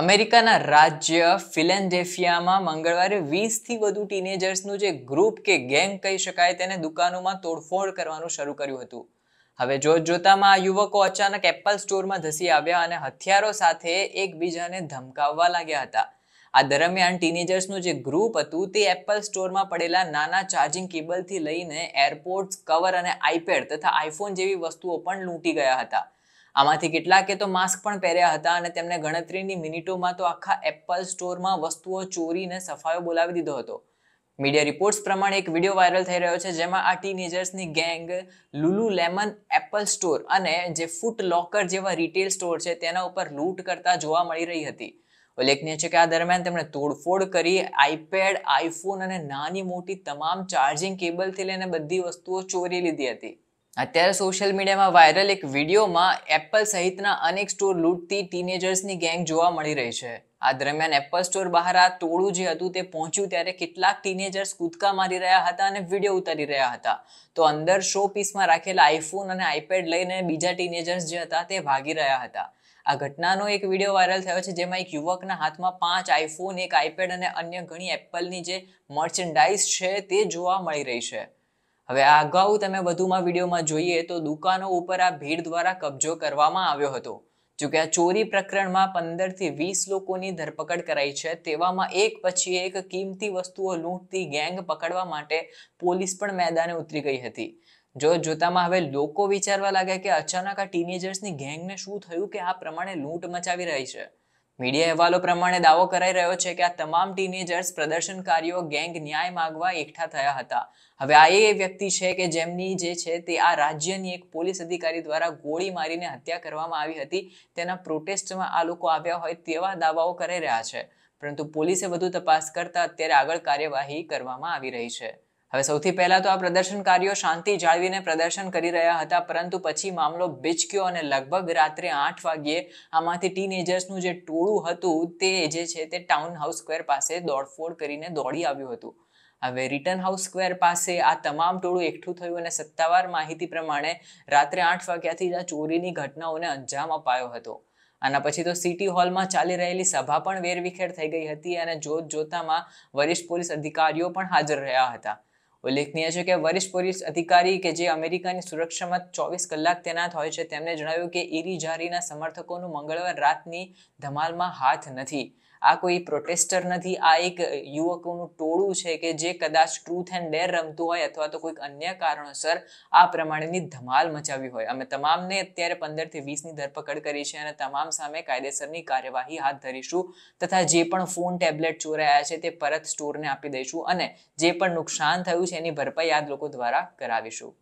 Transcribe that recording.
અમેરિકાના રાજ્ય ફિલેન્ડેફિયામાં મંગળવારે વીસથી વધુ ટીનેજર્સનું જે ગ્રુપ કે ગેંગ કહી શકાય તેને દુકાનોમાં તોડફોડ કરવાનું શરૂ કર્યું હતું હવે જોત જોતામાં આ યુવકો અચાનક એપલ સ્ટોરમાં ધસી આવ્યા અને હથિયારો સાથે એકબીજાને ધમકાવવા લાગ્યા હતા આ દરમિયાન ટીનેજર્સનું જે ગ્રુપ હતું તે એપલ સ્ટોરમાં પડેલા નાના ચાર્જિંગ કેબલથી લઈને એરપોર્ટ્સ કવર અને આઈપેડ તથા આઈફોન જેવી વસ્તુઓ પણ લૂંટી ગયા હતા આમાંથી કેટલાકે તો માસ્ક પણ પહેર્યા હતા અને તેમને ગણતરીની મિનિટોમાં તો આખા એપલ સ્ટોરમાં વસ્તુઓ ચોરીને સફાયો બોલાવી દીધો હતો મીડિયા રિપોર્ટ્સ પ્રમાણે એક વિડીયો વાયરલ થઈ રહ્યો છે જેમાં આ ટીનેજર્સની gang Lululemon Apple store અને જે ફૂટ લોકર જેવા રિટેલ સ્ટોર છે તેના ઉપર લૂંટ કરતા જોવા મળી રહી હતી ઉલ્લેખનીય છે કે આ દરમિયાન તેમણે તોડફોડ કરી આઈપેડ આઈફોન અને નાની મોટી તમામ ચાર્જિંગ કેબલથી લઈને બધી વસ્તુઓ ચોરી લીધી હતી અત્યારે સોશિયલ મીડિયામાં વાયરલ એક વિડીયોમાં એપલ સહિતના અનેક સ્ટોર લૂંટતી ટીનેજર્સની ગેંગ જોવા મળી રહી છે આ દરમિયાન એપલ સ્ટોર બહાર આ ટોળું જે હતું તે પહોંચ્યું ત્યારે કેટલાક ટીનેજર્સ કૂદકા મારી રહ્યા હતા અને વિડીયો ઉતારી રહ્યા હતા તો અંદર શો પીસમાં રાખેલા આઈફોન અને આઈપેડ લઈને બીજા ટીનેજર્સ જે હતા તે ભાગી રહ્યા હતા આ ઘટનાનો એક વિડીયો વાયરલ થયો છે જેમાં એક યુવકના હાથમાં પાંચ આઈફોન એક આઈપેડ અને અન્ય ઘણી એપલની જે મર્ચન્ડાઇઝ છે તે જોવા મળી રહી છે હવે આ અગાઉ તમે વધુમાં વિડીયોમાં જોઈએ તો દુકાનો ઉપર આ ભીડ દ્વારા કબજો કરવામાં આવ્યો હતો જોકે આ ચોરી પ્રકરણમાં પંદરથી વીસ લોકોની ધરપકડ કરાઈ છે તેવામાં એક પછી એક કિંમતી વસ્તુઓ લૂંટતી ગેંગ પકડવા માટે પોલીસ પણ મેદાને ઉતરી ગઈ હતી જો જોતામાં હવે લોકો વિચારવા લાગ્યા કે અચાનક આ ટીનેજર્સની ગેંગને શું થયું કે આ પ્રમાણે લૂંટ મચાવી રહી છે મીડિયા અહેવાલો પ્રમાણે દાવો કરાઈ રહ્યો છે કે આ તમામ ટીનેજર્સ પ્રદર્શનકારીઓ ગેંગ ન્યાય માગવા એકઠા થયા હતા હવે આ એ વ્યક્તિ છે કે જેમની જે છે તે આ રાજ્યની એક પોલીસ અધિકારી દ્વારા ગોળી મારીને હત્યા કરવામાં આવી હતી તેના પ્રોટેસ્ટમાં આ લોકો આવ્યા હોય તેવા દાવાઓ કરી રહ્યા છે પરંતુ પોલીસે વધુ તપાસ કરતા અત્યારે આગળ કાર્યવાહી કરવામાં આવી રહી છે હવે સૌથી પહેલા તો આ પ્રદર્શનકારીઓ શાંતિ જાળવીને પ્રદર્શન કરી રહ્યા હતા પરંતુ પછી મામલો બિચક્યો અને લગભગ રાત્રે આઠ વાગ્યે આમાંથી ટીનેજર્સનું જે ટોળું હતું તે જે છે તે ટાઉન હાઉસ સ્ક્વેર પાસે દોડફોડ કરીને દોડી આવ્યું હતું હવે રિટર્ન હાઉસ સ્ક્વેર પાસે આ તમામ ટોળું એકઠું થયું અને સત્તાવાર માહિતી પ્રમાણે રાત્રે આઠ વાગ્યાથી આ ચોરીની ઘટનાઓને અંજામ અપાયો હતો આના પછી તો સિટી હોલમાં ચાલી રહેલી સભા પણ વેરવિખેર થઈ ગઈ હતી અને જોત જોતામાં વરિષ્ઠ પોલીસ અધિકારીઓ પણ હાજર રહ્યા હતા ઉલ્લેખનીય છે કે વરિષ્ઠ પોલીસ અધિકારી કે જે અમેરિકાની સુરક્ષામાં ચોવીસ કલાક તૈનાત હોય છે તેમણે જણાવ્યું કે ઇરી જારીના સમર્થકોનું મંગળવાર રાતની ધમાલમાં હાથ નથી આ કોઈ પ્રોટેસ્ટર નથી આ એક યુવકોનું ટોળું છે કે જે કદાચ ટ્રુથ એન્ડ ડેર રમતું હોય અથવા તો કોઈક અન્ય કારણોસર આ પ્રમાણેની ધમાલ મચાવી હોય અમે તમામને અત્યારે પંદરથી વીસની ધરપકડ કરી છે અને તમામ સામે કાયદેસરની કાર્યવાહી હાથ ધરીશું તથા જે પણ ફોન ટેબ્લેટ ચોરાયા છે તે પરત સ્ટોરને આપી દઈશું અને જે પણ નુકસાન થયું છે એની ભરપાઈ આ લોકો દ્વારા કરાવીશું